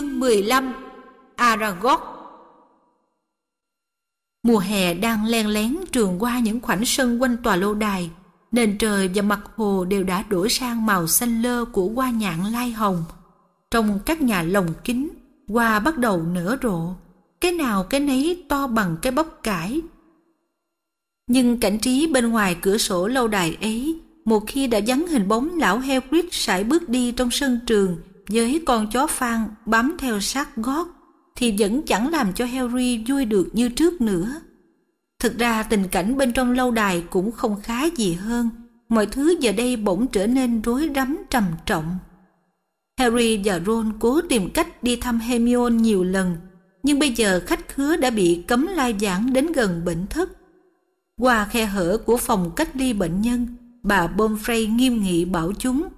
Chương 15 Aragot Mùa hè đang len lén trường qua những khoảnh sân quanh tòa lâu đài Nền trời và mặt hồ đều đã đổi sang màu xanh lơ của hoa nhãn lai hồng Trong các nhà lồng kính, hoa bắt đầu nở rộ Cái nào cái nấy to bằng cái bắp cải Nhưng cảnh trí bên ngoài cửa sổ lâu đài ấy Một khi đã vắng hình bóng lão heo quýt sải bước đi trong sân trường với con chó phan bám theo sát gót thì vẫn chẳng làm cho Harry vui được như trước nữa. Thực ra tình cảnh bên trong lâu đài cũng không khá gì hơn, mọi thứ giờ đây bỗng trở nên rối rắm trầm trọng. Harry và Ron cố tìm cách đi thăm Hermione nhiều lần, nhưng bây giờ khách khứa đã bị cấm lai giảng đến gần bệnh thất. Qua khe hở của phòng cách ly bệnh nhân, bà Bomfrey nghiêm nghị bảo chúng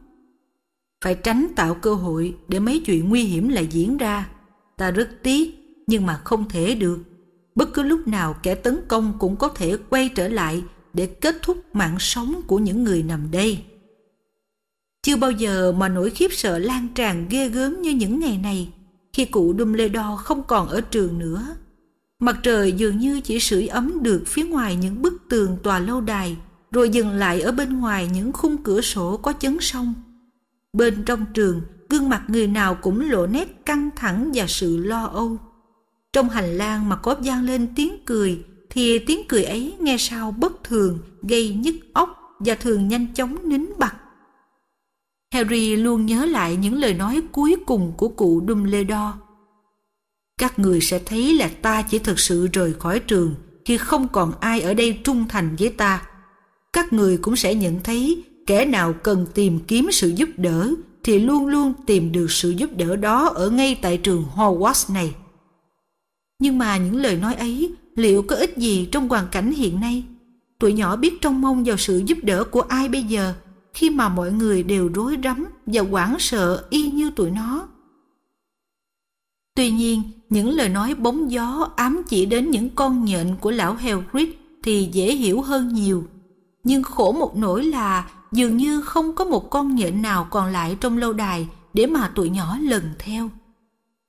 phải tránh tạo cơ hội để mấy chuyện nguy hiểm lại diễn ra ta rất tiếc nhưng mà không thể được bất cứ lúc nào kẻ tấn công cũng có thể quay trở lại để kết thúc mạng sống của những người nằm đây chưa bao giờ mà nỗi khiếp sợ lan tràn ghê gớm như những ngày này khi cụ Dumbledore không còn ở trường nữa mặt trời dường như chỉ sưởi ấm được phía ngoài những bức tường tòa lâu đài rồi dừng lại ở bên ngoài những khung cửa sổ có chấn sông Bên trong trường, gương mặt người nào cũng lộ nét căng thẳng và sự lo âu. Trong hành lang mà có vang lên tiếng cười, thì tiếng cười ấy nghe sao bất thường, gây nhức óc và thường nhanh chóng nín bặt. Harry luôn nhớ lại những lời nói cuối cùng của cụ Dumbledore. Các người sẽ thấy là ta chỉ thực sự rời khỏi trường khi không còn ai ở đây trung thành với ta. Các người cũng sẽ nhận thấy kẻ nào cần tìm kiếm sự giúp đỡ thì luôn luôn tìm được sự giúp đỡ đó ở ngay tại trường Hogwarts này. Nhưng mà những lời nói ấy liệu có ích gì trong hoàn cảnh hiện nay? Tuổi nhỏ biết trông mong vào sự giúp đỡ của ai bây giờ khi mà mọi người đều rối rắm và hoảng sợ y như tụi nó. Tuy nhiên, những lời nói bóng gió ám chỉ đến những con nhện của lão Hagrid thì dễ hiểu hơn nhiều. Nhưng khổ một nỗi là dường như không có một con nhện nào còn lại trong lâu đài để mà tụi nhỏ lần theo.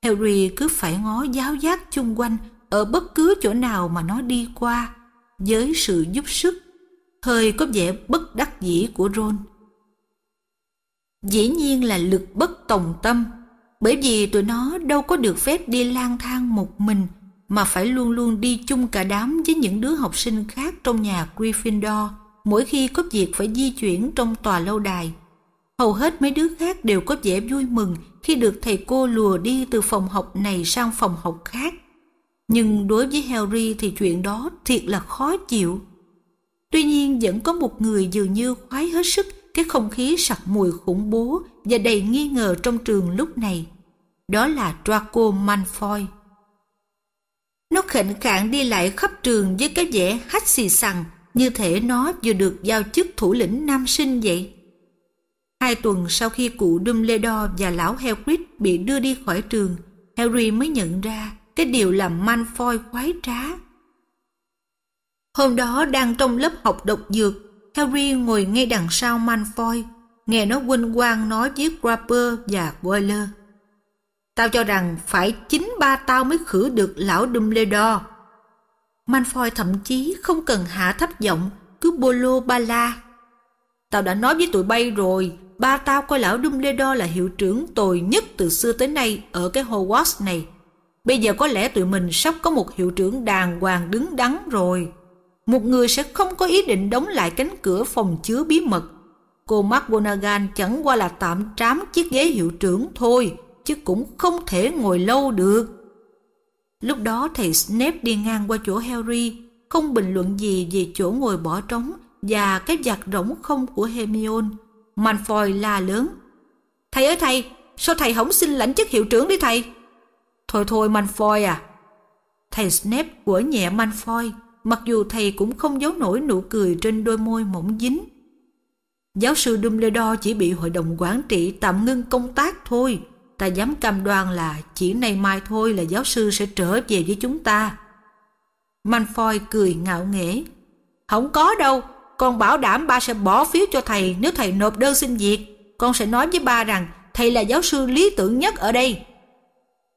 Harry cứ phải ngó giáo giác chung quanh ở bất cứ chỗ nào mà nó đi qua với sự giúp sức hơi có vẻ bất đắc dĩ của Ron. Dĩ nhiên là lực bất tòng tâm bởi vì tụi nó đâu có được phép đi lang thang một mình mà phải luôn luôn đi chung cả đám với những đứa học sinh khác trong nhà Gryffindor mỗi khi có việc phải di chuyển trong tòa lâu đài. Hầu hết mấy đứa khác đều có vẻ vui mừng khi được thầy cô lùa đi từ phòng học này sang phòng học khác. Nhưng đối với Harry thì chuyện đó thiệt là khó chịu. Tuy nhiên vẫn có một người dường như khoái hết sức cái không khí sặc mùi khủng bố và đầy nghi ngờ trong trường lúc này. Đó là Draco Malfoy. Nó khệnh khạng đi lại khắp trường với cái vẻ hách xì xằng như thể nó vừa được giao chức thủ lĩnh nam sinh vậy. Hai tuần sau khi cụ Dumbledore và lão Hagrid bị đưa đi khỏi trường, Harry mới nhận ra cái điều làm Malfoy khoái trá. Hôm đó đang trong lớp học độc dược, Harry ngồi ngay đằng sau Malfoy, nghe nó quên quang nói với Grapper và Boiler. Tao cho rằng phải chính ba tao mới khử được lão Dumbledore. Manfoy thậm chí không cần hạ thấp giọng, cứ bolo ba la. Tao đã nói với tụi bay rồi, ba tao coi lão Dumbledore là hiệu trưởng tồi nhất từ xưa tới nay ở cái Hogwarts này. Bây giờ có lẽ tụi mình sắp có một hiệu trưởng đàng hoàng đứng đắn rồi. Một người sẽ không có ý định đóng lại cánh cửa phòng chứa bí mật. Cô McGonagall chẳng qua là tạm trám chiếc ghế hiệu trưởng thôi, chứ cũng không thể ngồi lâu được. Lúc đó thầy Snape đi ngang qua chỗ Harry, không bình luận gì về chỗ ngồi bỏ trống và cái giặc rỗng không của Hermione. Malfoy la lớn. Thầy ơi thầy, sao thầy không xin lãnh chức hiệu trưởng đi thầy? Thôi thôi Malfoy à. Thầy Snape của nhẹ Malfoy, mặc dù thầy cũng không giấu nổi nụ cười trên đôi môi mỏng dính. Giáo sư Dumbledore chỉ bị hội đồng quản trị tạm ngưng công tác thôi ta dám cam đoan là chỉ nay mai thôi là giáo sư sẽ trở về với chúng ta. Manfoy cười ngạo nghễ. Không có đâu, con bảo đảm ba sẽ bỏ phiếu cho thầy nếu thầy nộp đơn xin việc. Con sẽ nói với ba rằng thầy là giáo sư lý tưởng nhất ở đây.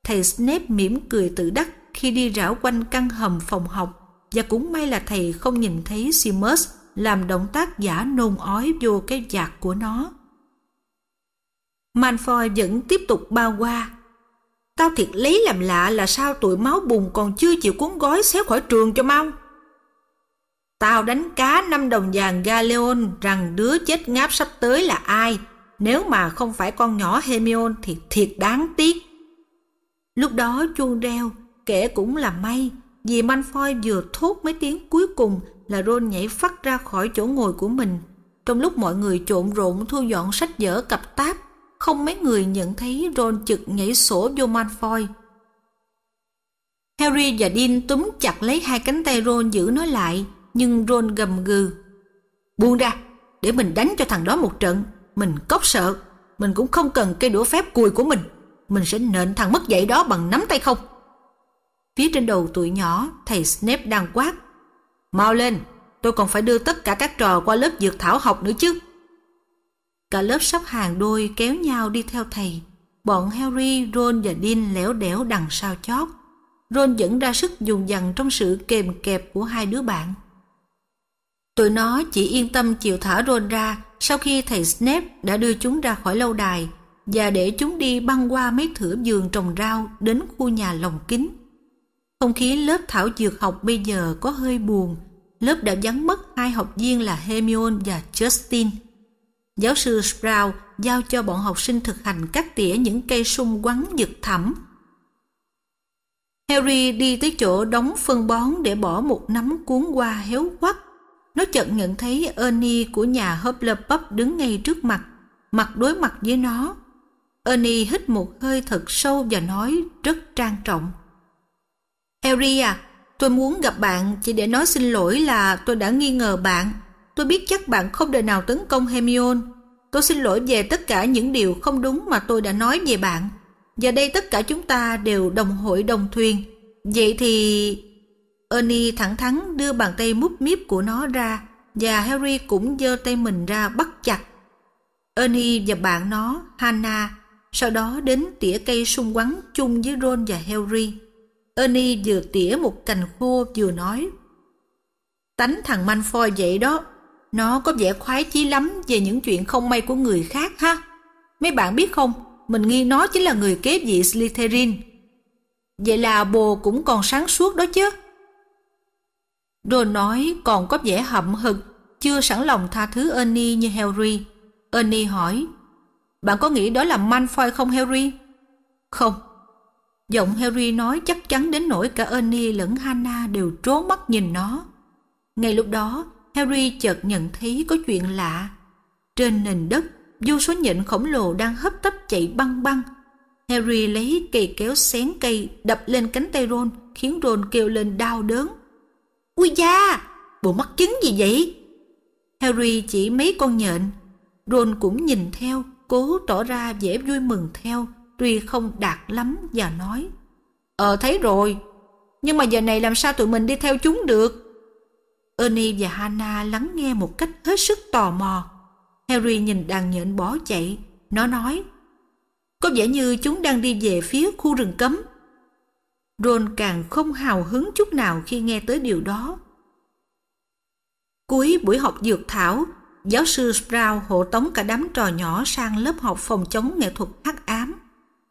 Thầy Snape mỉm cười tự đắc khi đi rảo quanh căn hầm phòng học và cũng may là thầy không nhìn thấy Seamus làm động tác giả nôn ói vô cái giạc của nó. Manfoy vẫn tiếp tục bao qua. Tao thiệt lấy làm lạ là sao tụi máu bùn còn chưa chịu cuốn gói xéo khỏi trường cho mau. Tao đánh cá năm đồng vàng Galeon rằng đứa chết ngáp sắp tới là ai, nếu mà không phải con nhỏ Hemion thì thiệt đáng tiếc. Lúc đó chuông reo, kể cũng là may, vì Manfoy vừa thốt mấy tiếng cuối cùng là Ron nhảy phát ra khỏi chỗ ngồi của mình, trong lúc mọi người trộn rộn thu dọn sách vở cặp táp không mấy người nhận thấy Ron chực nhảy sổ vô Malfoy. Harry và Dean túm chặt lấy hai cánh tay Ron giữ nó lại, nhưng Ron gầm gừ. Buông ra, để mình đánh cho thằng đó một trận, mình cốc sợ, mình cũng không cần cây đũa phép cùi của mình, mình sẽ nện thằng mất dạy đó bằng nắm tay không. Phía trên đầu tụi nhỏ, thầy Snape đang quát. Mau lên, tôi còn phải đưa tất cả các trò qua lớp dược thảo học nữa chứ. Cả lớp sắp hàng đôi kéo nhau đi theo thầy. Bọn Harry, Ron và Dean lẻo đẻo đằng sau chót. Ron vẫn ra sức dùng dằn trong sự kềm kẹp của hai đứa bạn. Tụi nó chỉ yên tâm chịu thả Ron ra sau khi thầy Snape đã đưa chúng ra khỏi lâu đài và để chúng đi băng qua mấy thửa giường trồng rau đến khu nhà lồng kính. Không khí lớp thảo dược học bây giờ có hơi buồn. Lớp đã vắng mất hai học viên là Hermione và Justin. Giáo sư Sprout giao cho bọn học sinh thực hành cắt tỉa những cây sung quắn dực thẳm. Harry đi tới chỗ đóng phân bón để bỏ một nắm cuốn qua héo quắt. Nó chợt nhận thấy Ernie của nhà Hufflepuff đứng ngay trước mặt, mặt đối mặt với nó. Ernie hít một hơi thật sâu và nói rất trang trọng. Harry à, tôi muốn gặp bạn chỉ để nói xin lỗi là tôi đã nghi ngờ bạn tôi biết chắc bạn không đời nào tấn công Hermione. Tôi xin lỗi về tất cả những điều không đúng mà tôi đã nói về bạn. Giờ đây tất cả chúng ta đều đồng hội đồng thuyền. Vậy thì... Ernie thẳng thắn đưa bàn tay múp míp của nó ra và Harry cũng giơ tay mình ra bắt chặt. Ernie và bạn nó, Hannah, sau đó đến tỉa cây sung quắn chung với Ron và Harry. Ernie vừa tỉa một cành khô vừa nói Tánh thằng Manfoy vậy đó nó có vẻ khoái chí lắm về những chuyện không may của người khác ha. Mấy bạn biết không, mình nghi nó chính là người kế vị Slytherin. Vậy là bồ cũng còn sáng suốt đó chứ. rồi nói còn có vẻ hậm hực, chưa sẵn lòng tha thứ Ernie như Harry. Ernie hỏi, bạn có nghĩ đó là Malfoy không Harry? Không. Giọng Harry nói chắc chắn đến nỗi cả Ernie lẫn Hannah đều trố mắt nhìn nó. Ngay lúc đó, Harry chợt nhận thấy có chuyện lạ. Trên nền đất, vô số nhện khổng lồ đang hấp tấp chạy băng băng. Harry lấy cây kéo xén cây đập lên cánh tay Ron khiến Ron kêu lên đau đớn. Ui da! Bộ mắt kính gì vậy? Harry chỉ mấy con nhện. Ron cũng nhìn theo, cố tỏ ra vẻ vui mừng theo, tuy không đạt lắm và nói. Ờ thấy rồi, nhưng mà giờ này làm sao tụi mình đi theo chúng được? Ernie và Hannah lắng nghe một cách hết sức tò mò. Harry nhìn đàn nhện bỏ chạy. Nó nói, có vẻ như chúng đang đi về phía khu rừng cấm. Ron càng không hào hứng chút nào khi nghe tới điều đó. Cuối buổi học dược thảo, giáo sư Sprout hộ tống cả đám trò nhỏ sang lớp học phòng chống nghệ thuật hắc ám.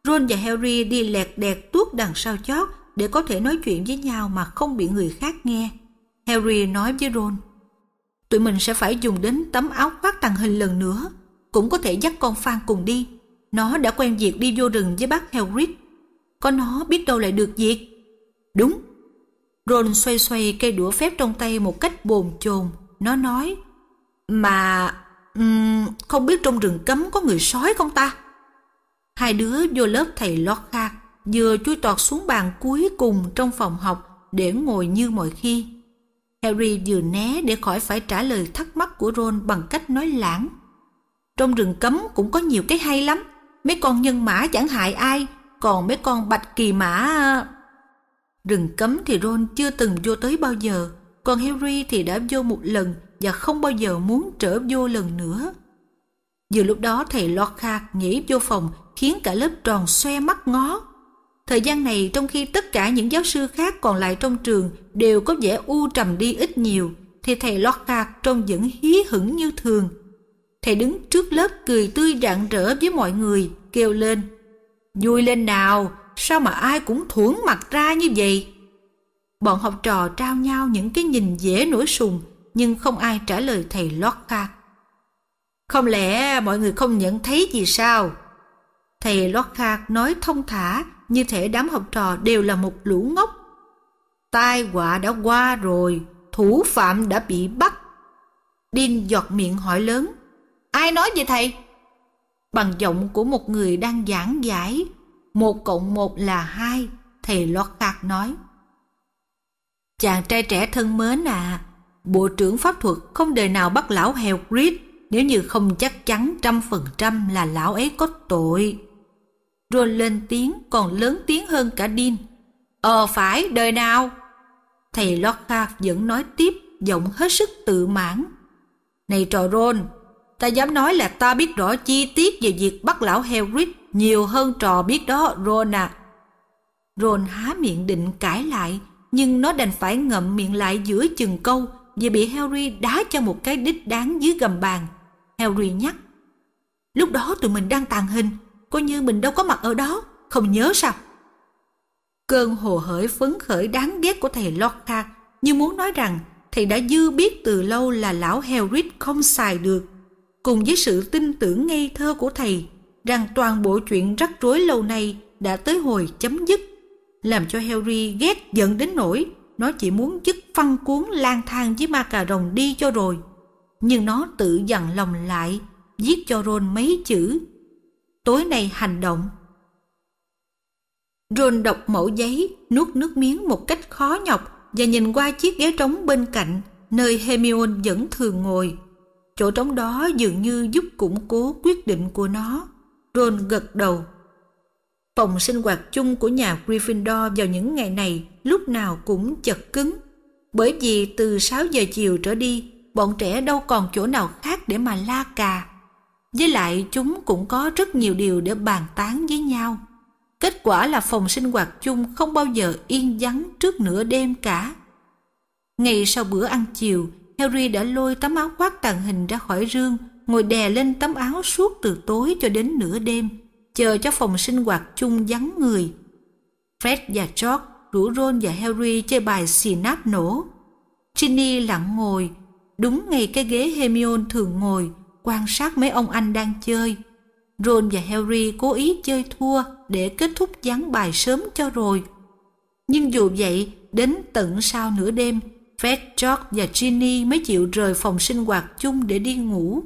Ron và Harry đi lẹt đẹt tuốt đằng sau chót để có thể nói chuyện với nhau mà không bị người khác nghe. Harry nói với Ron. Tụi mình sẽ phải dùng đến tấm áo khoác tàng hình lần nữa. Cũng có thể dắt con Phan cùng đi. Nó đã quen việc đi vô rừng với bác Hagrid. Có nó biết đâu lại được việc. Đúng. Ron xoay xoay cây đũa phép trong tay một cách bồn chồn. Nó nói. Mà... Um, không biết trong rừng cấm có người sói không ta? Hai đứa vô lớp thầy lót khạc vừa chui tọt xuống bàn cuối cùng trong phòng học để ngồi như mọi khi. Harry vừa né để khỏi phải trả lời thắc mắc của Ron bằng cách nói lãng. Trong rừng cấm cũng có nhiều cái hay lắm. Mấy con nhân mã chẳng hại ai, còn mấy con bạch kỳ mã... Rừng cấm thì Ron chưa từng vô tới bao giờ, còn Harry thì đã vô một lần và không bao giờ muốn trở vô lần nữa. Vừa lúc đó thầy Lockhart nhảy vô phòng khiến cả lớp tròn xoe mắt ngó thời gian này trong khi tất cả những giáo sư khác còn lại trong trường đều có vẻ u trầm đi ít nhiều, thì thầy lót trông vẫn hí hửng như thường. Thầy đứng trước lớp cười tươi rạng rỡ với mọi người, kêu lên. Vui lên nào, sao mà ai cũng thuẫn mặt ra như vậy? Bọn học trò trao nhau những cái nhìn dễ nổi sùng, nhưng không ai trả lời thầy lót Không lẽ mọi người không nhận thấy gì sao? Thầy lót nói thông thả, như thể đám học trò đều là một lũ ngốc. Tai họa đã qua rồi, thủ phạm đã bị bắt. Đinh giọt miệng hỏi lớn, ai nói vậy thầy? Bằng giọng của một người đang giảng giải, một cộng một là hai, thầy lót khạc nói. Chàng trai trẻ thân mến à, Bộ trưởng pháp thuật không đời nào bắt lão heo Grit nếu như không chắc chắn trăm phần trăm là lão ấy có tội rồi lên tiếng còn lớn tiếng hơn cả Dean. Ờ phải, đời nào? Thầy Lockhart vẫn nói tiếp, giọng hết sức tự mãn. Này trò Ron, ta dám nói là ta biết rõ chi tiết về việc bắt lão Hagrid nhiều hơn trò biết đó Ron à. Ron há miệng định cãi lại, nhưng nó đành phải ngậm miệng lại giữa chừng câu vì bị Harry đá cho một cái đít đáng dưới gầm bàn. Harry nhắc, lúc đó tụi mình đang tàn hình, Coi như mình đâu có mặt ở đó, không nhớ sao? Cơn hồ hởi phấn khởi đáng ghét của thầy Lorca như muốn nói rằng thầy đã dư biết từ lâu là lão Herod không xài được. Cùng với sự tin tưởng ngây thơ của thầy rằng toàn bộ chuyện rắc rối lâu nay đã tới hồi chấm dứt, làm cho Harry ghét giận đến nỗi nó chỉ muốn dứt phân cuốn lang thang với ma cà rồng đi cho rồi. Nhưng nó tự dặn lòng lại, viết cho Ron mấy chữ tối nay hành động. Ron đọc mẫu giấy, nuốt nước miếng một cách khó nhọc và nhìn qua chiếc ghế trống bên cạnh, nơi Hermione vẫn thường ngồi. Chỗ trống đó dường như giúp củng cố quyết định của nó. Ron gật đầu. Phòng sinh hoạt chung của nhà Gryffindor vào những ngày này lúc nào cũng chật cứng. Bởi vì từ 6 giờ chiều trở đi, bọn trẻ đâu còn chỗ nào khác để mà la cà với lại chúng cũng có rất nhiều điều để bàn tán với nhau. Kết quả là phòng sinh hoạt chung không bao giờ yên vắng trước nửa đêm cả. Ngày sau bữa ăn chiều, Harry đã lôi tấm áo khoác tàng hình ra khỏi rương, ngồi đè lên tấm áo suốt từ tối cho đến nửa đêm, chờ cho phòng sinh hoạt chung vắng người. Fred và George rủ Ron và Harry chơi bài xì nát nổ. Ginny lặng ngồi, đúng ngay cái ghế Hermione thường ngồi, quan sát mấy ông anh đang chơi. Ron và Harry cố ý chơi thua để kết thúc gián bài sớm cho rồi. Nhưng dù vậy, đến tận sau nửa đêm, Fred, George và Ginny mới chịu rời phòng sinh hoạt chung để đi ngủ.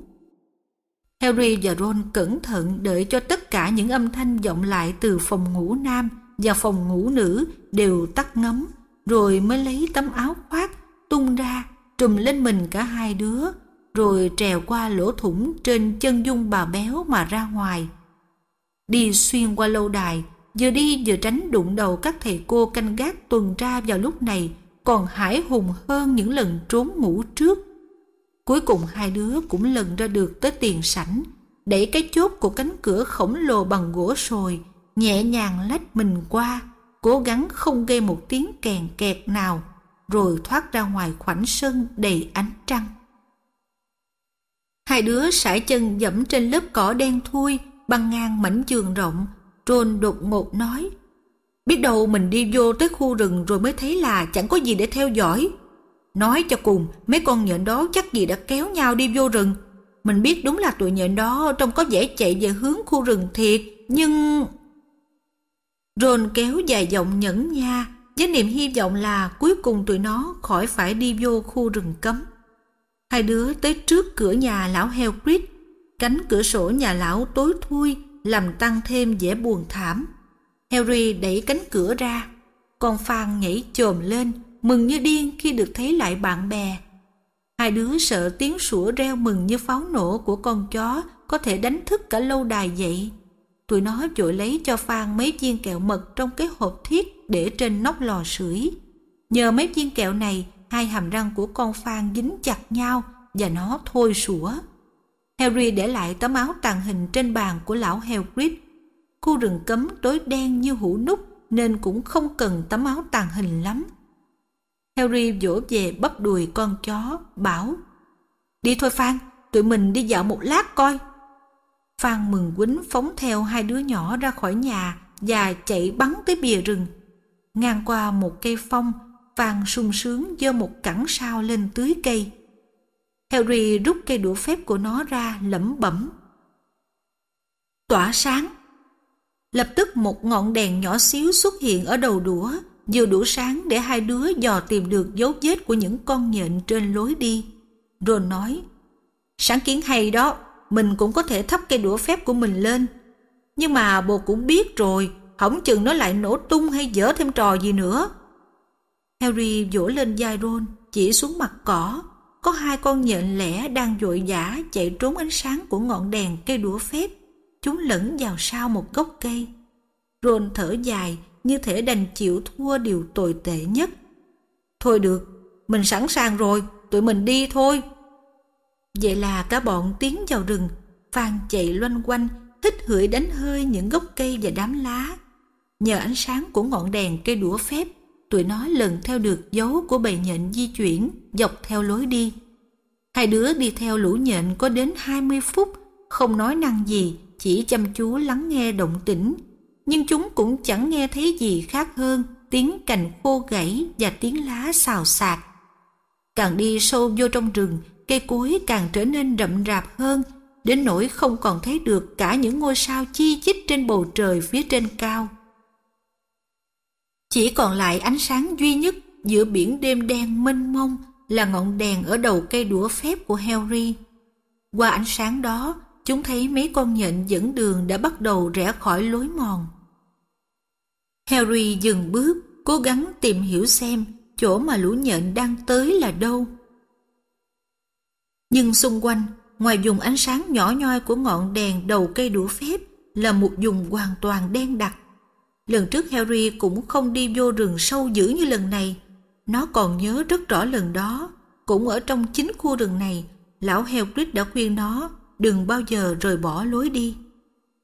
Harry và Ron cẩn thận đợi cho tất cả những âm thanh vọng lại từ phòng ngủ nam và phòng ngủ nữ đều tắt ngấm, rồi mới lấy tấm áo khoác tung ra trùm lên mình cả hai đứa rồi trèo qua lỗ thủng trên chân dung bà béo mà ra ngoài. Đi xuyên qua lâu đài, vừa đi vừa tránh đụng đầu các thầy cô canh gác tuần tra vào lúc này còn hải hùng hơn những lần trốn ngủ trước. Cuối cùng hai đứa cũng lần ra được tới tiền sảnh, đẩy cái chốt của cánh cửa khổng lồ bằng gỗ sồi, nhẹ nhàng lách mình qua, cố gắng không gây một tiếng kèn kẹt nào, rồi thoát ra ngoài khoảnh sân đầy ánh trăng. Hai đứa sải chân dẫm trên lớp cỏ đen thui, băng ngang mảnh giường rộng. Trôn đột ngột nói, biết đâu mình đi vô tới khu rừng rồi mới thấy là chẳng có gì để theo dõi. Nói cho cùng, mấy con nhện đó chắc gì đã kéo nhau đi vô rừng. Mình biết đúng là tụi nhện đó trông có vẻ chạy về hướng khu rừng thiệt, nhưng... Ron kéo dài giọng nhẫn nha, với niềm hy vọng là cuối cùng tụi nó khỏi phải đi vô khu rừng cấm hai đứa tới trước cửa nhà lão heo Creed. Cánh cửa sổ nhà lão tối thui làm tăng thêm vẻ buồn thảm. Harry đẩy cánh cửa ra. Con Phan nhảy chồm lên, mừng như điên khi được thấy lại bạn bè. Hai đứa sợ tiếng sủa reo mừng như pháo nổ của con chó có thể đánh thức cả lâu đài dậy. Tụi nó vội lấy cho Phan mấy viên kẹo mật trong cái hộp thiết để trên nóc lò sưởi. Nhờ mấy viên kẹo này, hai hàm răng của con Phan dính chặt nhau và nó thôi sủa. Harry để lại tấm áo tàng hình trên bàn của lão Hagrid. Khu rừng cấm tối đen như hũ nút nên cũng không cần tấm áo tàng hình lắm. Harry vỗ về bắp đùi con chó, bảo Đi thôi Phan, tụi mình đi dạo một lát coi. Phan mừng quýnh phóng theo hai đứa nhỏ ra khỏi nhà và chạy bắn tới bìa rừng. Ngang qua một cây phong, vàng sung sướng giơ một cẳng sao lên tưới cây. Harry rút cây đũa phép của nó ra lẩm bẩm. Tỏa sáng Lập tức một ngọn đèn nhỏ xíu xuất hiện ở đầu đũa, vừa đủ sáng để hai đứa dò tìm được dấu vết của những con nhện trên lối đi. Ron nói, sáng kiến hay đó, mình cũng có thể thắp cây đũa phép của mình lên. Nhưng mà bồ cũng biết rồi, hỏng chừng nó lại nổ tung hay dở thêm trò gì nữa. Harry vỗ lên vai Ron, chỉ xuống mặt cỏ. Có hai con nhện lẻ đang vội vã chạy trốn ánh sáng của ngọn đèn cây đũa phép. Chúng lẫn vào sau một gốc cây. Ron thở dài như thể đành chịu thua điều tồi tệ nhất. Thôi được, mình sẵn sàng rồi, tụi mình đi thôi. Vậy là cả bọn tiến vào rừng, Phan chạy loanh quanh, thích hửi đánh hơi những gốc cây và đám lá. Nhờ ánh sáng của ngọn đèn cây đũa phép, tụi nó lần theo được dấu của bầy nhện di chuyển dọc theo lối đi. Hai đứa đi theo lũ nhện có đến 20 phút, không nói năng gì, chỉ chăm chú lắng nghe động tĩnh. Nhưng chúng cũng chẳng nghe thấy gì khác hơn tiếng cành khô gãy và tiếng lá xào xạc. Càng đi sâu vô trong rừng, cây cối càng trở nên rậm rạp hơn, đến nỗi không còn thấy được cả những ngôi sao chi chít trên bầu trời phía trên cao. Chỉ còn lại ánh sáng duy nhất giữa biển đêm đen mênh mông là ngọn đèn ở đầu cây đũa phép của Harry. Qua ánh sáng đó, chúng thấy mấy con nhện dẫn đường đã bắt đầu rẽ khỏi lối mòn. Harry dừng bước, cố gắng tìm hiểu xem chỗ mà lũ nhện đang tới là đâu. Nhưng xung quanh, ngoài vùng ánh sáng nhỏ nhoi của ngọn đèn đầu cây đũa phép là một vùng hoàn toàn đen đặc. Lần trước Harry cũng không đi vô rừng sâu dữ như lần này. Nó còn nhớ rất rõ lần đó, cũng ở trong chính khu rừng này, lão Hagrid đã khuyên nó đừng bao giờ rời bỏ lối đi.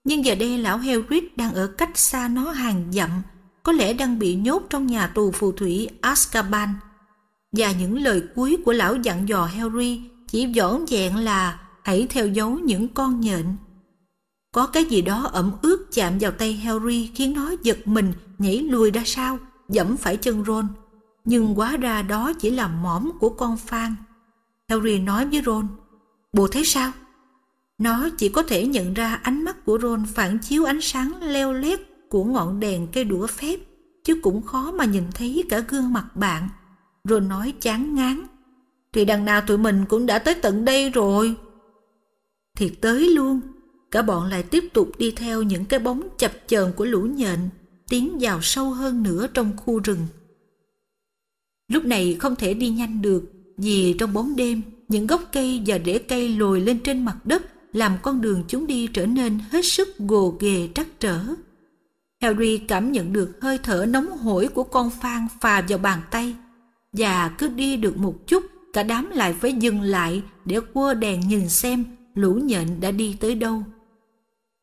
Nhưng giờ đây lão Hagrid đang ở cách xa nó hàng dặm, có lẽ đang bị nhốt trong nhà tù phù thủy Azkaban. Và những lời cuối của lão dặn dò Harry chỉ vỏn vẹn là hãy theo dấu những con nhện có cái gì đó ẩm ướt chạm vào tay Harry khiến nó giật mình, nhảy lùi ra sau, dẫm phải chân Ron. Nhưng quá ra đó chỉ là mõm của con Phan. Harry nói với Ron, Bồ thấy sao? Nó chỉ có thể nhận ra ánh mắt của Ron phản chiếu ánh sáng leo lét của ngọn đèn cây đũa phép, chứ cũng khó mà nhìn thấy cả gương mặt bạn. Ron nói chán ngán. Thì đằng nào tụi mình cũng đã tới tận đây rồi. thì tới luôn, Cả bọn lại tiếp tục đi theo những cái bóng chập chờn của lũ nhện, tiến vào sâu hơn nữa trong khu rừng. Lúc này không thể đi nhanh được, vì trong bóng đêm, những gốc cây và rễ cây lồi lên trên mặt đất làm con đường chúng đi trở nên hết sức gồ ghề trắc trở. Harry cảm nhận được hơi thở nóng hổi của con phan phà vào bàn tay và cứ đi được một chút cả đám lại phải dừng lại để quơ đèn nhìn xem lũ nhện đã đi tới đâu.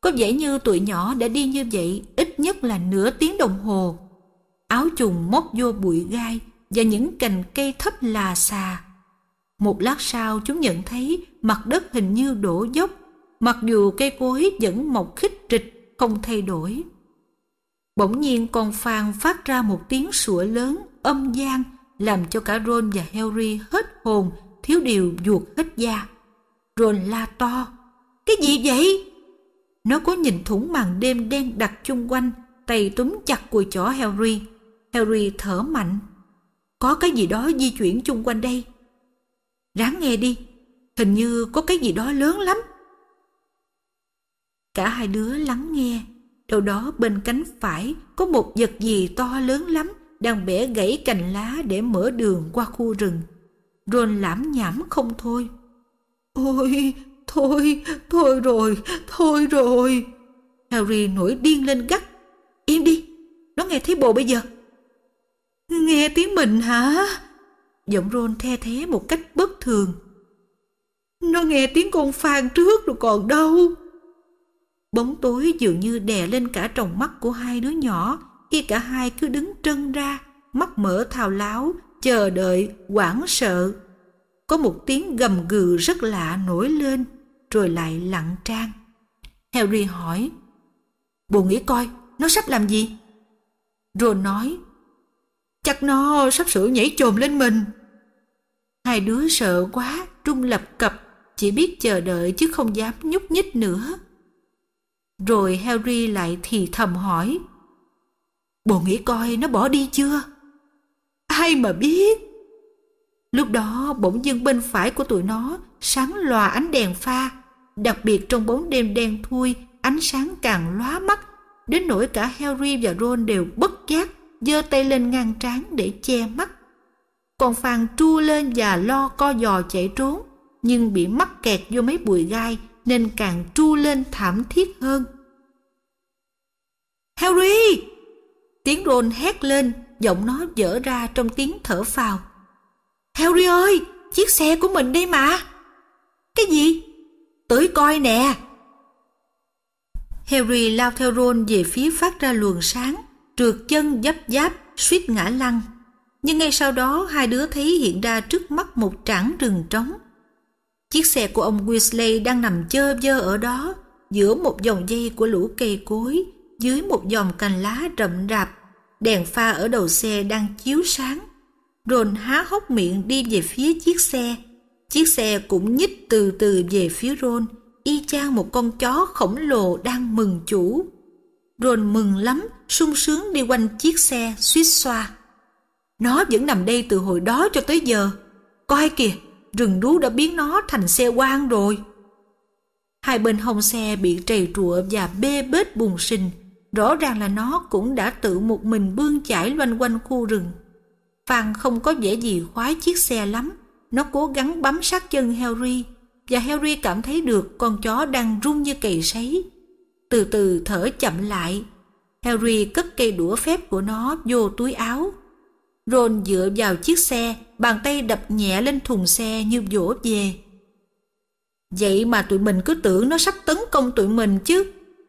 Có vẻ như tụi nhỏ đã đi như vậy ít nhất là nửa tiếng đồng hồ. Áo trùng móc vô bụi gai và những cành cây thấp là xà. Một lát sau chúng nhận thấy mặt đất hình như đổ dốc, mặc dù cây cối vẫn mọc khích trịch, không thay đổi. Bỗng nhiên con Phan phát ra một tiếng sủa lớn, âm gian, làm cho cả Ron và Harry hết hồn, thiếu điều ruột hết da. Ron la to, cái gì vậy? Nó cố nhìn thủng màn đêm đen đặc chung quanh, tay túm chặt cùi chỏ Harry. Harry thở mạnh. Có cái gì đó di chuyển chung quanh đây. Ráng nghe đi, hình như có cái gì đó lớn lắm. Cả hai đứa lắng nghe, đâu đó bên cánh phải có một vật gì to lớn lắm đang bẻ gãy cành lá để mở đường qua khu rừng. Ron lãm nhảm không thôi. Ôi, Thôi, thôi rồi, thôi rồi. Harry nổi điên lên gắt. Im đi, nó nghe thấy bồ bây giờ. Nghe tiếng mình hả? Giọng Ron the thế một cách bất thường. Nó nghe tiếng con Phan trước rồi còn đâu. Bóng tối dường như đè lên cả tròng mắt của hai đứa nhỏ khi cả hai cứ đứng trân ra, mắt mở thào láo, chờ đợi, quảng sợ có một tiếng gầm gừ rất lạ nổi lên rồi lại lặng trang harry hỏi bộ nghĩ coi nó sắp làm gì ron nói chắc nó sắp sửa nhảy chồm lên mình hai đứa sợ quá trung lập cập chỉ biết chờ đợi chứ không dám nhúc nhích nữa rồi harry lại thì thầm hỏi bộ nghĩ coi nó bỏ đi chưa ai mà biết Lúc đó bỗng dưng bên phải của tụi nó sáng lòa ánh đèn pha, đặc biệt trong bóng đêm đen thui, ánh sáng càng lóa mắt, đến nỗi cả Harry và Ron đều bất giác giơ tay lên ngang trán để che mắt. Còn Phan tru lên và lo co giò chạy trốn, nhưng bị mắc kẹt vô mấy bụi gai nên càng tru lên thảm thiết hơn. Harry! Tiếng Ron hét lên, giọng nó dở ra trong tiếng thở phào. Harry ơi, chiếc xe của mình đây mà. Cái gì? Tới coi nè. Harry lao theo Ron về phía phát ra luồng sáng, trượt chân dấp giáp, suýt ngã lăn. Nhưng ngay sau đó hai đứa thấy hiện ra trước mắt một trảng rừng trống. Chiếc xe của ông Weasley đang nằm chơ vơ ở đó, giữa một dòng dây của lũ cây cối, dưới một dòng cành lá rậm rạp. Đèn pha ở đầu xe đang chiếu sáng, Ron há hốc miệng đi về phía chiếc xe. Chiếc xe cũng nhích từ từ về phía Ron, y chang một con chó khổng lồ đang mừng chủ. Ron mừng lắm, sung sướng đi quanh chiếc xe suýt xoa. Nó vẫn nằm đây từ hồi đó cho tới giờ. Coi kìa, rừng đú đã biến nó thành xe quang rồi. Hai bên hông xe bị trầy trụa và bê bết bùn sình. Rõ ràng là nó cũng đã tự một mình bươn chải loanh quanh khu rừng Phan không có dễ gì khoái chiếc xe lắm. Nó cố gắng bám sát chân Harry và Harry cảm thấy được con chó đang run như cầy sấy. Từ từ thở chậm lại. Harry cất cây đũa phép của nó vô túi áo. Ron dựa vào chiếc xe, bàn tay đập nhẹ lên thùng xe như vỗ về. Vậy mà tụi mình cứ tưởng nó sắp tấn công tụi mình chứ.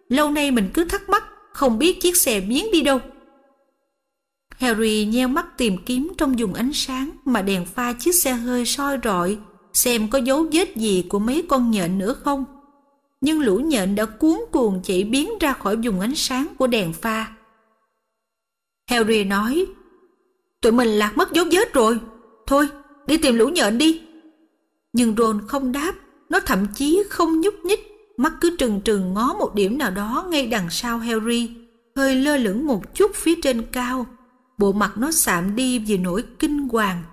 Lâu nay mình cứ thắc mắc, không biết chiếc xe biến đi đâu. Harry nheo mắt tìm kiếm trong vùng ánh sáng mà đèn pha chiếc xe hơi soi rọi, xem có dấu vết gì của mấy con nhện nữa không. Nhưng lũ nhện đã cuốn cuồng chạy biến ra khỏi vùng ánh sáng của đèn pha. Harry nói, tụi mình lạc mất dấu vết rồi, thôi đi tìm lũ nhện đi. Nhưng Ron không đáp, nó thậm chí không nhúc nhích, mắt cứ trừng trừng ngó một điểm nào đó ngay đằng sau Harry, hơi lơ lửng một chút phía trên cao bộ mặt nó sạm đi vì nỗi kinh hoàng.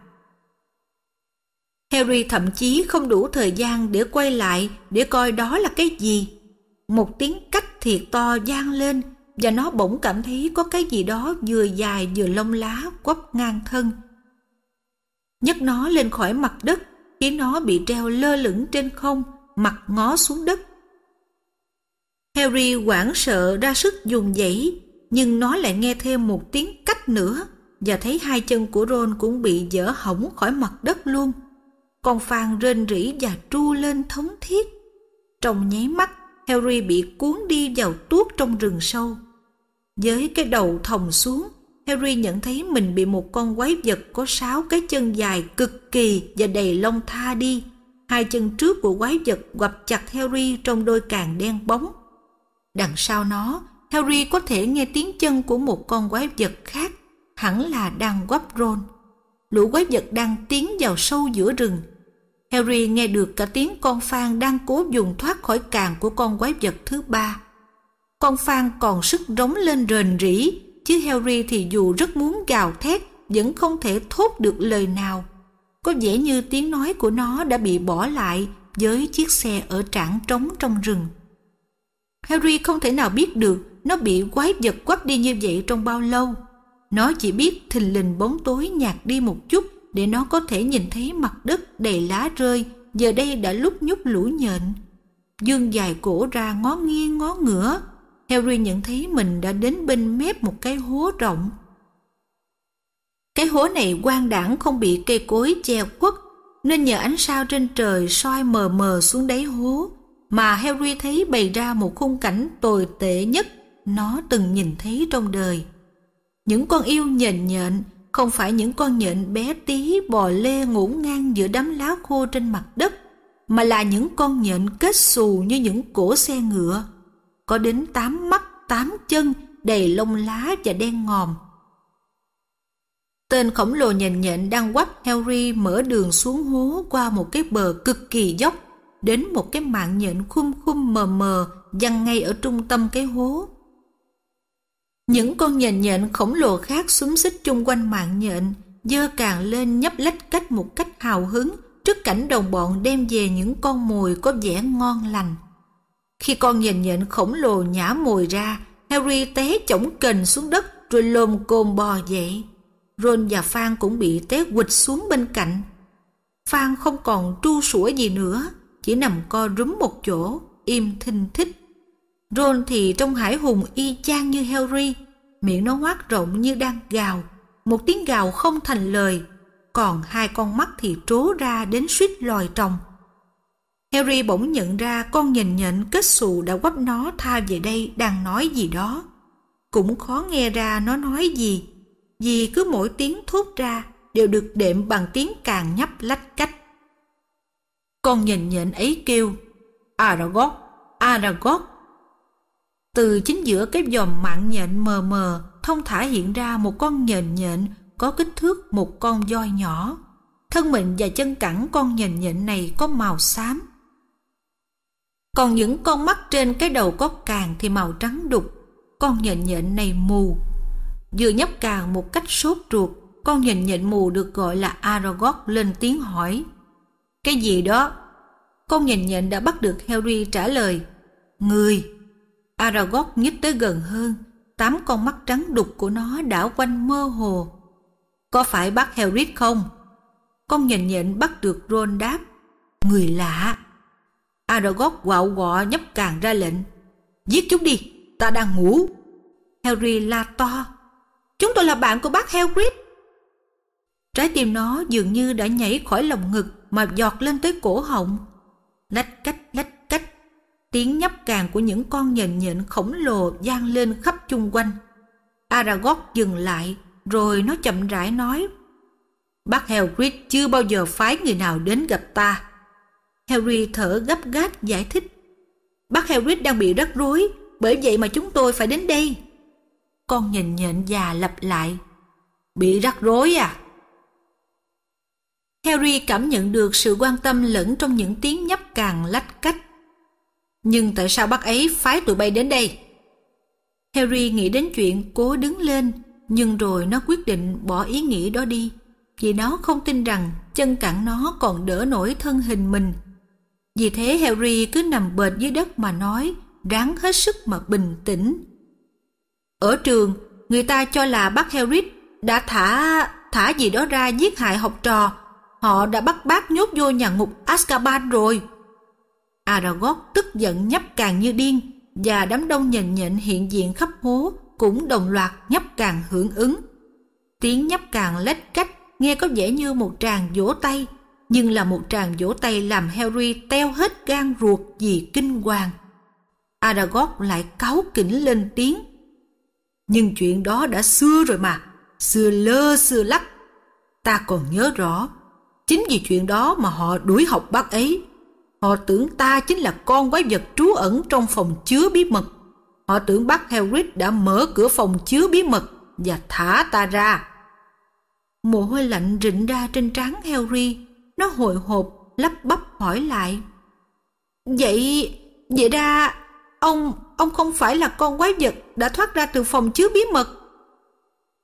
Harry thậm chí không đủ thời gian để quay lại để coi đó là cái gì. Một tiếng cách thiệt to vang lên và nó bỗng cảm thấy có cái gì đó vừa dài vừa lông lá quắp ngang thân. Nhấc nó lên khỏi mặt đất khiến nó bị treo lơ lửng trên không, mặt ngó xuống đất. Harry hoảng sợ ra sức dùng dãy nhưng nó lại nghe thêm một tiếng cách nữa và thấy hai chân của Ron cũng bị dở hỏng khỏi mặt đất luôn. Con Phan rên rỉ và tru lên thống thiết. Trong nháy mắt, Harry bị cuốn đi vào tuốt trong rừng sâu. Với cái đầu thòng xuống, Harry nhận thấy mình bị một con quái vật có sáu cái chân dài cực kỳ và đầy lông tha đi. Hai chân trước của quái vật quặp chặt Harry trong đôi càng đen bóng. Đằng sau nó Harry có thể nghe tiếng chân của một con quái vật khác, hẳn là đang quắp rôn. Lũ quái vật đang tiến vào sâu giữa rừng. Harry nghe được cả tiếng con Phan đang cố dùng thoát khỏi càng của con quái vật thứ ba. Con Phan còn sức rống lên rền rỉ, chứ Harry thì dù rất muốn gào thét vẫn không thể thốt được lời nào. Có vẻ như tiếng nói của nó đã bị bỏ lại với chiếc xe ở trảng trống trong rừng. Harry không thể nào biết được nó bị quái vật quắp đi như vậy trong bao lâu. Nó chỉ biết thình lình bóng tối nhạt đi một chút để nó có thể nhìn thấy mặt đất đầy lá rơi, giờ đây đã lúc nhúc lũ nhện. Dương dài cổ ra ngó nghiêng ngó ngửa, Harry nhận thấy mình đã đến bên mép một cái hố rộng. Cái hố này quang đảng không bị cây cối che khuất, nên nhờ ánh sao trên trời soi mờ mờ xuống đáy hố, mà Harry thấy bày ra một khung cảnh tồi tệ nhất nó từng nhìn thấy trong đời. Những con yêu nhện nhện không phải những con nhện bé tí bò lê ngủ ngang giữa đám lá khô trên mặt đất, mà là những con nhện kết xù như những cổ xe ngựa, có đến tám mắt, tám chân, đầy lông lá và đen ngòm. Tên khổng lồ nhện nhện đang quắp Harry mở đường xuống hố qua một cái bờ cực kỳ dốc, đến một cái mạng nhện khum khum mờ mờ, dăng ngay ở trung tâm cái hố. Những con nhện nhện khổng lồ khác xúm xích chung quanh mạng nhện, dơ càng lên nhấp lách cách một cách hào hứng trước cảnh đồng bọn đem về những con mồi có vẻ ngon lành. Khi con nhện nhện khổng lồ nhả mồi ra, Harry té chổng kềnh xuống đất rồi lồm cồm bò dậy. Ron và Phan cũng bị té quịch xuống bên cạnh. Phan không còn tru sủa gì nữa, chỉ nằm co rúm một chỗ, im thinh thích. Ron thì trong hải hùng y chang như Harry, miệng nó ngoác rộng như đang gào, một tiếng gào không thành lời, còn hai con mắt thì trố ra đến suýt lòi tròng. Harry bỗng nhận ra con nhìn nhện kết xù đã quắp nó tha về đây đang nói gì đó. Cũng khó nghe ra nó nói gì, vì cứ mỗi tiếng thốt ra đều được đệm bằng tiếng càng nhấp lách cách. Con nhìn nhện ấy kêu, Aragog, Aragog, từ chính giữa cái dòm mạng nhện mờ mờ, thông thả hiện ra một con nhện nhện có kích thước một con voi nhỏ. Thân mình và chân cẳng con nhện nhện này có màu xám. Còn những con mắt trên cái đầu có càng thì màu trắng đục. Con nhện nhện này mù. Vừa nhấp càng một cách sốt ruột, con nhện nhện mù được gọi là Aragog lên tiếng hỏi. Cái gì đó? Con nhện nhện đã bắt được Harry trả lời. Người. Aragog nhích tới gần hơn, tám con mắt trắng đục của nó đảo quanh mơ hồ. Có phải bác Hagrid không? Con nhìn nhện bắt được Ron đáp. Người lạ. Aragog quạo quọ nhấp càng ra lệnh. Giết chúng đi, ta đang ngủ. Harry la to. Chúng tôi là bạn của bác Hagrid. Trái tim nó dường như đã nhảy khỏi lồng ngực mà giọt lên tới cổ họng. Lách cách lách tiếng nhấp càng của những con nhện nhện khổng lồ vang lên khắp chung quanh. Aragog dừng lại, rồi nó chậm rãi nói. Bác Hagrid chưa bao giờ phái người nào đến gặp ta. Harry thở gấp gáp giải thích. Bác Hagrid đang bị rắc rối, bởi vậy mà chúng tôi phải đến đây. Con nhện nhện già lặp lại. Bị rắc rối à? Harry cảm nhận được sự quan tâm lẫn trong những tiếng nhấp càng lách cách nhưng tại sao bác ấy phái tụi bay đến đây? Harry nghĩ đến chuyện cố đứng lên, nhưng rồi nó quyết định bỏ ý nghĩ đó đi, vì nó không tin rằng chân cẳng nó còn đỡ nổi thân hình mình. Vì thế Harry cứ nằm bệt dưới đất mà nói, ráng hết sức mà bình tĩnh. Ở trường, người ta cho là bác Harry đã thả thả gì đó ra giết hại học trò. Họ đã bắt bác nhốt vô nhà ngục Azkaban rồi. Aragog tức giận nhấp càng như điên và đám đông nhện nhện hiện diện khắp hố cũng đồng loạt nhấp càng hưởng ứng. Tiếng nhấp càng lách cách nghe có vẻ như một tràng vỗ tay nhưng là một tràng vỗ tay làm Harry teo hết gan ruột vì kinh hoàng. Aragog lại cáu kỉnh lên tiếng. Nhưng chuyện đó đã xưa rồi mà, xưa lơ xưa lắc. Ta còn nhớ rõ, chính vì chuyện đó mà họ đuổi học bác ấy Họ tưởng ta chính là con quái vật trú ẩn trong phòng chứa bí mật. Họ tưởng bác Hagrid đã mở cửa phòng chứa bí mật và thả ta ra. Mồ hôi lạnh rịn ra trên trán Harry. Nó hồi hộp, lắp bắp hỏi lại. Vậy, vậy ra, ông, ông không phải là con quái vật đã thoát ra từ phòng chứa bí mật.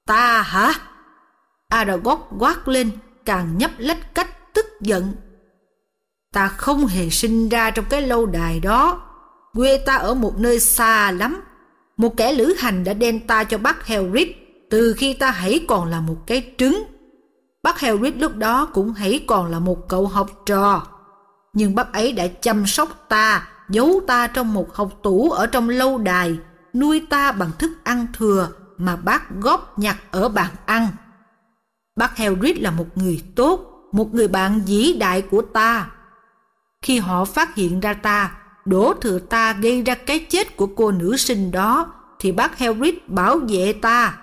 Ta hả? Aragog quát lên, càng nhấp lách cách tức giận Ta không hề sinh ra trong cái lâu đài đó. Quê ta ở một nơi xa lắm. Một kẻ lữ hành đã đem ta cho bác Helrid từ khi ta hãy còn là một cái trứng. Bác Helrid lúc đó cũng hãy còn là một cậu học trò. Nhưng bác ấy đã chăm sóc ta, giấu ta trong một học tủ ở trong lâu đài, nuôi ta bằng thức ăn thừa mà bác góp nhặt ở bàn ăn. Bác Helrid là một người tốt, một người bạn vĩ đại của ta khi họ phát hiện ra ta, đổ thừa ta gây ra cái chết của cô nữ sinh đó, thì bác Harris bảo vệ ta.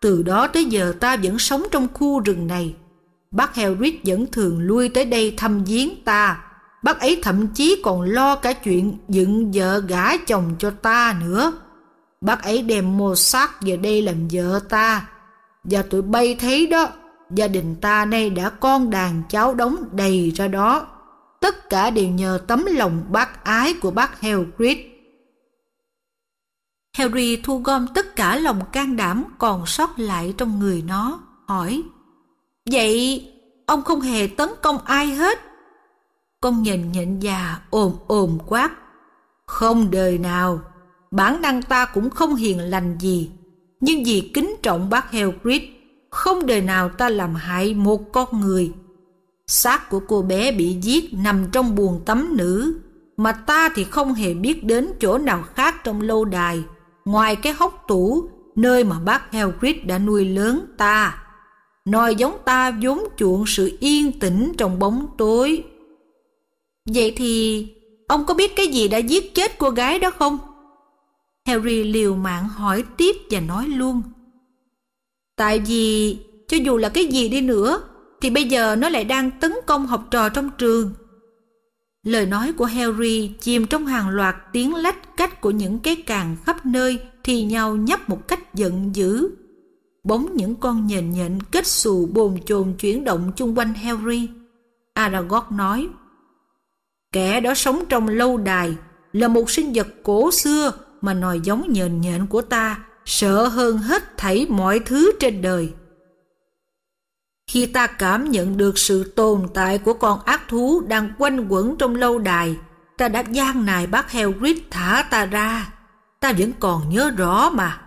Từ đó tới giờ ta vẫn sống trong khu rừng này. Bác Harris vẫn thường lui tới đây thăm viếng ta. Bác ấy thậm chí còn lo cả chuyện dựng vợ gả chồng cho ta nữa. Bác ấy đem Mozart về đây làm vợ ta. Và tụi bay thấy đó, gia đình ta nay đã con đàn cháu đóng đầy ra đó tất cả đều nhờ tấm lòng bác ái của bác Helgrid. Harry thu gom tất cả lòng can đảm còn sót lại trong người nó, hỏi Vậy ông không hề tấn công ai hết? Con nhìn nhện già ồm ồm quát Không đời nào, bản năng ta cũng không hiền lành gì Nhưng vì kính trọng bác Helgrid Không đời nào ta làm hại một con người Xác của cô bé bị giết nằm trong buồng tắm nữ, mà ta thì không hề biết đến chỗ nào khác trong lâu đài, ngoài cái hốc tủ, nơi mà bác Helgrid đã nuôi lớn ta. Nòi giống ta vốn chuộng sự yên tĩnh trong bóng tối. Vậy thì, ông có biết cái gì đã giết chết cô gái đó không? Harry liều mạng hỏi tiếp và nói luôn. Tại vì, cho dù là cái gì đi nữa, thì bây giờ nó lại đang tấn công học trò trong trường. Lời nói của Harry chìm trong hàng loạt tiếng lách cách của những cái càng khắp nơi thì nhau nhấp một cách giận dữ. Bóng những con nhện nhện kết xù bồn chồn chuyển động chung quanh Harry. Aragorn nói, Kẻ đó sống trong lâu đài, là một sinh vật cổ xưa mà nòi giống nhện nhện của ta, sợ hơn hết thảy mọi thứ trên đời. Khi ta cảm nhận được sự tồn tại của con ác thú đang quanh quẩn trong lâu đài, ta đã gian nài bác Hagrid thả ta ra. Ta vẫn còn nhớ rõ mà.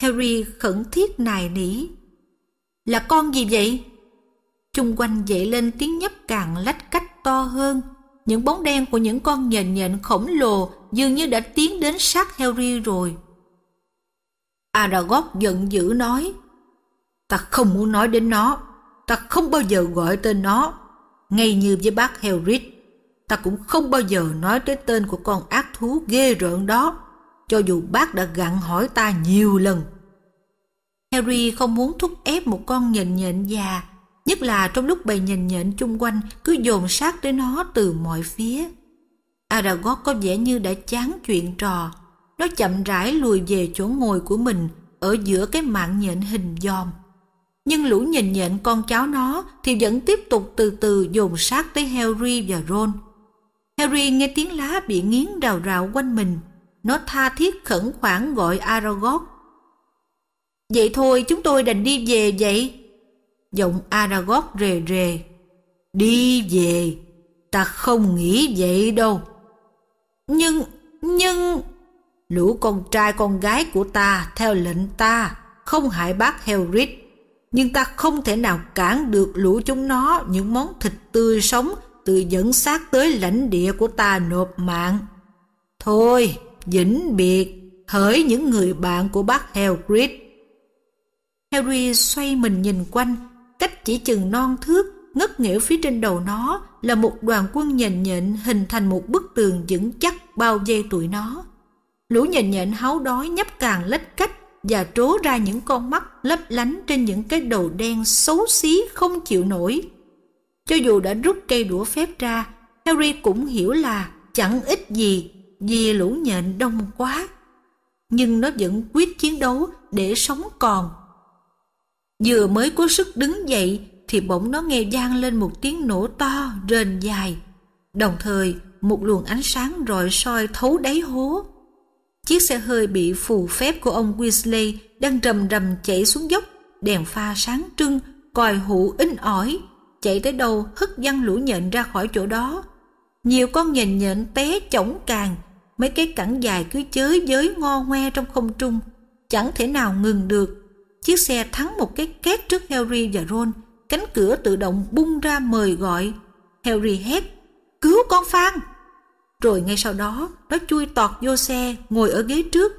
Harry khẩn thiết nài nỉ. Là con gì vậy? Chung quanh dậy lên tiếng nhấp càng lách cách to hơn. Những bóng đen của những con nhện nhện khổng lồ dường như đã tiến đến sát Harry rồi. Aragog giận dữ nói ta không muốn nói đến nó, ta không bao giờ gọi tên nó, ngay như với bác Helrit, ta cũng không bao giờ nói tới tên của con ác thú ghê rợn đó, cho dù bác đã gặn hỏi ta nhiều lần. Harry không muốn thúc ép một con nhện nhện già, nhất là trong lúc bầy nhện nhện chung quanh cứ dồn sát tới nó từ mọi phía. Aragorn có vẻ như đã chán chuyện trò, nó chậm rãi lùi về chỗ ngồi của mình ở giữa cái mạng nhện hình dòm nhưng lũ nhìn nhện con cháu nó thì vẫn tiếp tục từ từ dồn sát tới Harry và Ron. Harry nghe tiếng lá bị nghiến rào rào quanh mình. Nó tha thiết khẩn khoản gọi Aragog. Vậy thôi chúng tôi đành đi về vậy. Giọng Aragog rề rề. Đi về, ta không nghĩ vậy đâu. Nhưng, nhưng... Lũ con trai con gái của ta theo lệnh ta không hại bác Helric nhưng ta không thể nào cản được lũ chúng nó những món thịt tươi sống từ dẫn xác tới lãnh địa của ta nộp mạng. Thôi, vĩnh biệt, hỡi những người bạn của bác Helgrid. Harry xoay mình nhìn quanh, cách chỉ chừng non thước, ngất nghẽo phía trên đầu nó là một đoàn quân nhện nhện hình thành một bức tường vững chắc bao vây tụi nó. Lũ nhện nhện háo đói nhấp càng lách cách, và trố ra những con mắt lấp lánh trên những cái đầu đen xấu xí không chịu nổi. Cho dù đã rút cây đũa phép ra, Harry cũng hiểu là chẳng ích gì vì lũ nhện đông quá. Nhưng nó vẫn quyết chiến đấu để sống còn. Vừa mới cố sức đứng dậy thì bỗng nó nghe vang lên một tiếng nổ to, rền dài. Đồng thời, một luồng ánh sáng rọi soi thấu đáy hố Chiếc xe hơi bị phù phép của ông Weasley đang rầm rầm chảy xuống dốc, đèn pha sáng trưng, còi hụ in ỏi, chạy tới đâu hất văng lũ nhện ra khỏi chỗ đó. Nhiều con nhện nhện té chổng càng, mấy cái cẳng dài cứ chới giới ngo ngoe trong không trung, chẳng thể nào ngừng được. Chiếc xe thắng một cái két trước Harry và Ron, cánh cửa tự động bung ra mời gọi. Harry hét, cứu con Phan! Rồi ngay sau đó, nó chui tọt vô xe, ngồi ở ghế trước.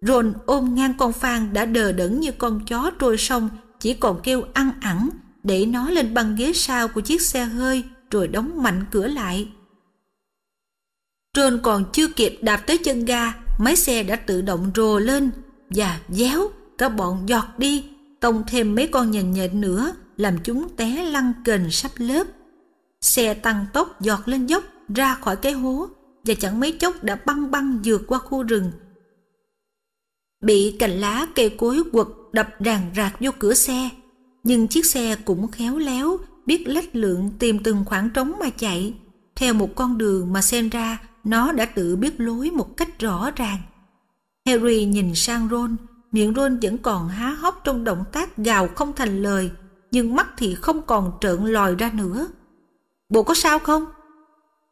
Ron ôm ngang con Phan đã đờ đẫn như con chó trôi sông, chỉ còn kêu ăn ẳng, để nó lên băng ghế sau của chiếc xe hơi, rồi đóng mạnh cửa lại. Ron còn chưa kịp đạp tới chân ga, máy xe đã tự động rồ lên, và déo, cả bọn giọt đi, tông thêm mấy con nhện nhện nữa, làm chúng té lăn kềnh sắp lớp. Xe tăng tốc giọt lên dốc, ra khỏi cái hố và chẳng mấy chốc đã băng băng vượt qua khu rừng. Bị cành lá cây cối quật đập ràng rạc vô cửa xe, nhưng chiếc xe cũng khéo léo, biết lách lượng tìm từng khoảng trống mà chạy, theo một con đường mà xem ra nó đã tự biết lối một cách rõ ràng. Harry nhìn sang Ron, miệng Ron vẫn còn há hốc trong động tác gào không thành lời, nhưng mắt thì không còn trợn lòi ra nữa. Bộ có sao không?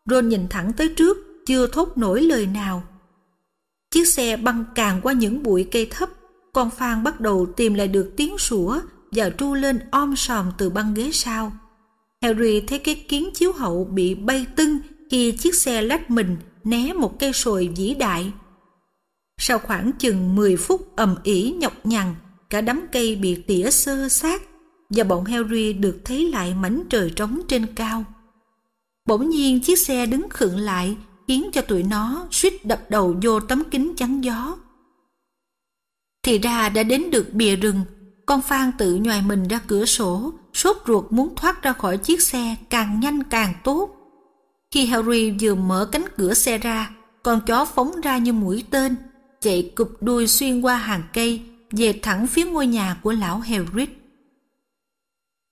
Ron nhìn thẳng tới trước, chưa thốt nổi lời nào. Chiếc xe băng càng qua những bụi cây thấp, con Phan bắt đầu tìm lại được tiếng sủa và tru lên om sòm từ băng ghế sau. Harry thấy cái kiến chiếu hậu bị bay tưng khi chiếc xe lách mình né một cây sồi vĩ đại. Sau khoảng chừng 10 phút ầm ỉ nhọc nhằn, cả đám cây bị tỉa sơ sát và bọn Harry được thấy lại mảnh trời trống trên cao. Bỗng nhiên chiếc xe đứng khựng lại khiến cho tụi nó suýt đập đầu vô tấm kính chắn gió. Thì ra đã đến được bìa rừng, con Phan tự nhòi mình ra cửa sổ, sốt ruột muốn thoát ra khỏi chiếc xe càng nhanh càng tốt. Khi Harry vừa mở cánh cửa xe ra, con chó phóng ra như mũi tên, chạy cụp đuôi xuyên qua hàng cây, về thẳng phía ngôi nhà của lão Hagrid.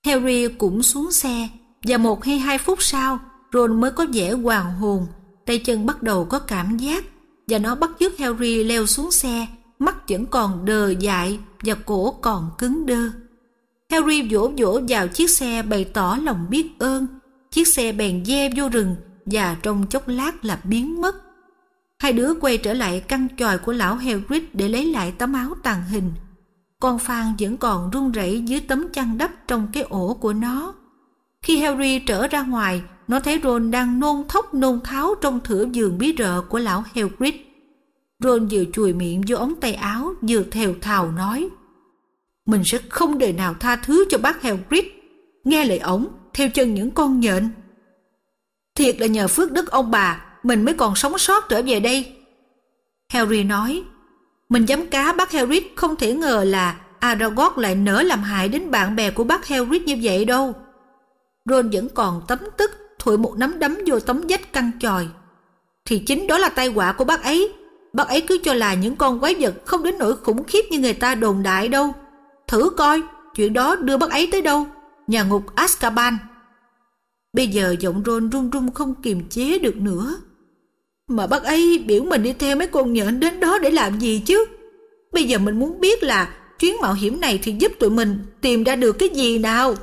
Harry cũng xuống xe, và một hay hai phút sau, Ron mới có vẻ hoàng hồn, tay chân bắt đầu có cảm giác và nó bắt chước Harry leo xuống xe, mắt vẫn còn đờ dại và cổ còn cứng đơ. Harry vỗ vỗ vào chiếc xe bày tỏ lòng biết ơn. Chiếc xe bèn dê vô rừng và trong chốc lát là biến mất. Hai đứa quay trở lại căn tròi của lão Hagrid để lấy lại tấm áo tàng hình. Con Phan vẫn còn run rẩy dưới tấm chăn đắp trong cái ổ của nó. Khi Harry trở ra ngoài nó thấy Ron đang nôn thốc nôn tháo trong thửa giường bí rợ của lão Hagrid. Ron vừa chùi miệng vô ống tay áo vừa thều thào nói Mình sẽ không đời nào tha thứ cho bác Hagrid. Nghe lời ổng, theo chân những con nhện. Thiệt là nhờ phước đức ông bà, mình mới còn sống sót trở về đây. Harry nói, mình dám cá bác Harry không thể ngờ là Aragog lại nỡ làm hại đến bạn bè của bác Harry như vậy đâu. Ron vẫn còn tấm tức thổi một nắm đấm vô tấm vách căng chòi. Thì chính đó là tai họa của bác ấy. Bác ấy cứ cho là những con quái vật không đến nỗi khủng khiếp như người ta đồn đại đâu. Thử coi, chuyện đó đưa bác ấy tới đâu? Nhà ngục Azkaban. Bây giờ giọng Ron run run không kiềm chế được nữa. Mà bác ấy biểu mình đi theo mấy con nhện đến đó để làm gì chứ? Bây giờ mình muốn biết là chuyến mạo hiểm này thì giúp tụi mình tìm ra được cái gì nào?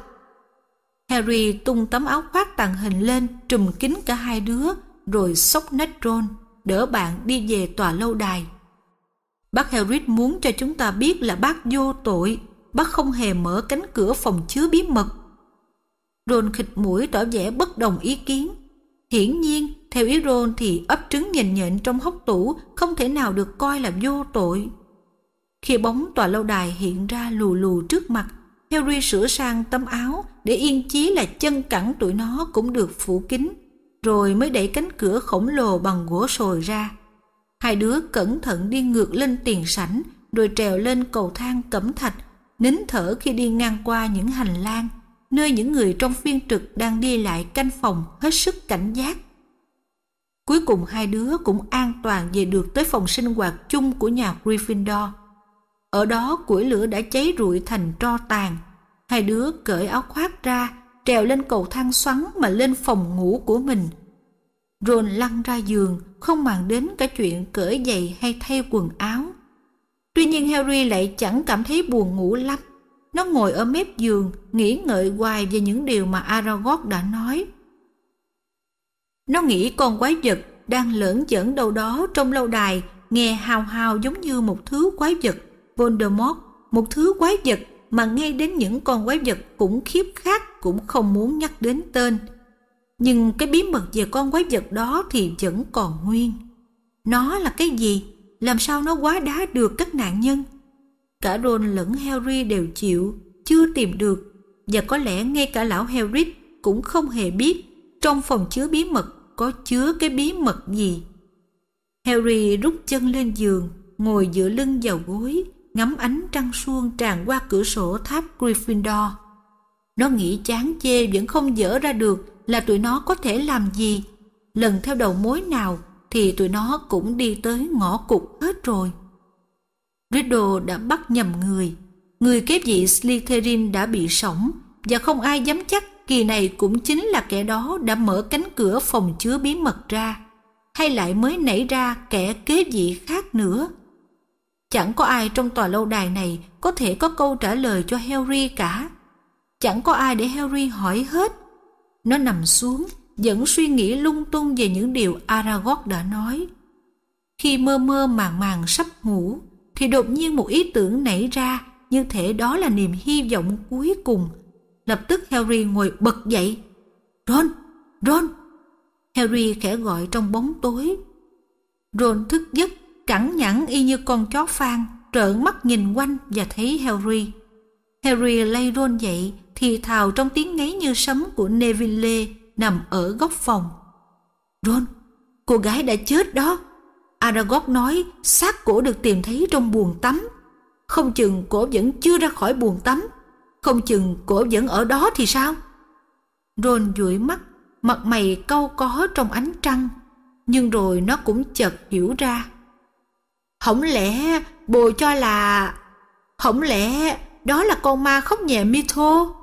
Harry tung tấm áo khoác tàng hình lên trùm kín cả hai đứa rồi sốc nách Ron đỡ bạn đi về tòa lâu đài. Bác Harry muốn cho chúng ta biết là bác vô tội, bác không hề mở cánh cửa phòng chứa bí mật. Ron khịt mũi tỏ vẻ bất đồng ý kiến. Hiển nhiên, theo ý Ron thì ấp trứng nhìn nhện trong hốc tủ không thể nào được coi là vô tội. Khi bóng tòa lâu đài hiện ra lù lù trước mặt, Harry sửa sang tấm áo để yên chí là chân cẳng tụi nó cũng được phủ kín, rồi mới đẩy cánh cửa khổng lồ bằng gỗ sồi ra. Hai đứa cẩn thận đi ngược lên tiền sảnh, rồi trèo lên cầu thang cẩm thạch, nín thở khi đi ngang qua những hành lang, nơi những người trong phiên trực đang đi lại canh phòng hết sức cảnh giác. Cuối cùng hai đứa cũng an toàn về được tới phòng sinh hoạt chung của nhà Gryffindor. Ở đó củi lửa đã cháy rụi thành tro tàn. Hai đứa cởi áo khoác ra, trèo lên cầu thang xoắn mà lên phòng ngủ của mình. Ron lăn ra giường, không màng đến cả chuyện cởi giày hay thay quần áo. Tuy nhiên Harry lại chẳng cảm thấy buồn ngủ lắm. Nó ngồi ở mép giường, nghĩ ngợi hoài về những điều mà Aragog đã nói. Nó nghĩ con quái vật đang lởn chởn đâu đó trong lâu đài, nghe hào hào giống như một thứ quái vật Voldemort, một thứ quái vật mà ngay đến những con quái vật khủng khiếp khác cũng không muốn nhắc đến tên. Nhưng cái bí mật về con quái vật đó thì vẫn còn nguyên. Nó là cái gì? Làm sao nó quá đá được các nạn nhân? Cả Ron lẫn Harry đều chịu, chưa tìm được. Và có lẽ ngay cả lão Harry cũng không hề biết trong phòng chứa bí mật có chứa cái bí mật gì. Harry rút chân lên giường, ngồi giữa lưng vào gối, ngắm ánh trăng suông tràn qua cửa sổ tháp Gryffindor. Nó nghĩ chán chê vẫn không dỡ ra được là tụi nó có thể làm gì. Lần theo đầu mối nào thì tụi nó cũng đi tới ngõ cục hết rồi. Riddle đã bắt nhầm người. Người kế vị Slytherin đã bị sổng và không ai dám chắc kỳ này cũng chính là kẻ đó đã mở cánh cửa phòng chứa bí mật ra hay lại mới nảy ra kẻ kế vị khác nữa. Chẳng có ai trong tòa lâu đài này có thể có câu trả lời cho Harry cả. Chẳng có ai để Harry hỏi hết. Nó nằm xuống, vẫn suy nghĩ lung tung về những điều Aragog đã nói. Khi mơ mơ màng màng sắp ngủ, thì đột nhiên một ý tưởng nảy ra như thể đó là niềm hy vọng cuối cùng. Lập tức Harry ngồi bật dậy. Ron! Ron! Harry khẽ gọi trong bóng tối. Ron thức giấc cẩn nhẳng y như con chó phan, trợn mắt nhìn quanh và thấy Harry. Harry lay Ron dậy, thì thào trong tiếng ngáy như sấm của Neville nằm ở góc phòng. Ron, cô gái đã chết đó. Aragog nói xác cổ được tìm thấy trong buồng tắm. Không chừng cổ vẫn chưa ra khỏi buồng tắm. Không chừng cổ vẫn ở đó thì sao? Ron dụi mắt, mặt mày cau có trong ánh trăng. Nhưng rồi nó cũng chợt hiểu ra không lẽ bồ cho là... không lẽ đó là con ma khóc nhẹ Mito?